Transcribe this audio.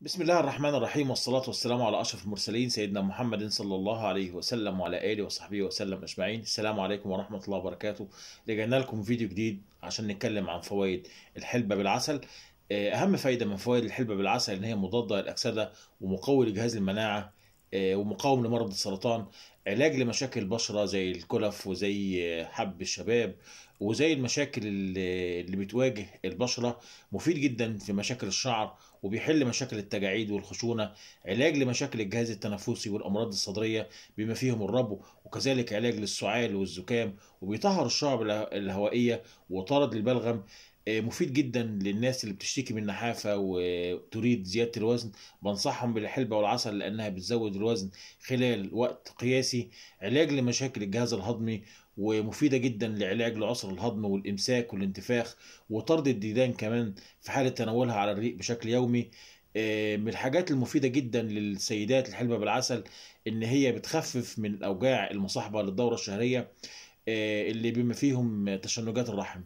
بسم الله الرحمن الرحيم والصلاة والسلام على أشرف المرسلين سيدنا محمد صلى الله عليه وسلم وعلى آله وصحبه وسلم أجمعين السلام عليكم ورحمة الله وبركاته رجعنا لكم فيديو جديد عشان نتكلم عن فوائد الحلبة بالعسل آه، أهم فايدة من فوائد الحلبة بالعسل إن هي مضادة للأكسدة ومقوي لجهاز المناعة آه، ومقاوم لمرض السرطان علاج لمشاكل البشرة زي الكلف وزي آه، حب الشباب وزي المشاكل اللي بتواجه البشرة مفيد جدا في مشاكل الشعر وبيحل مشاكل التجاعيد والخشونة علاج لمشاكل الجهاز التنفسي والأمراض الصدرية بما فيهم الربو وكذلك علاج للسعال والزكام وبيطهر الشعب الهوائية وطرد البلغم آه، مفيد جدا للناس اللي بتشتكي من نحافه وتريد زياده الوزن بنصحهم بالحلبه والعسل لانها بتزود الوزن خلال وقت قياسي علاج لمشاكل الجهاز الهضمي ومفيده جدا لعلاج لعسر الهضم والامساك والانتفاخ وطرد الديدان كمان في حاله تناولها على الريق بشكل يومي آه، من الحاجات المفيدة جدا للسيدات الحلبة بالعسل إن هي بتخفف من الأوجاع المصاحبة للدورة الشهرية آه، اللي بما فيهم تشنجات الرحم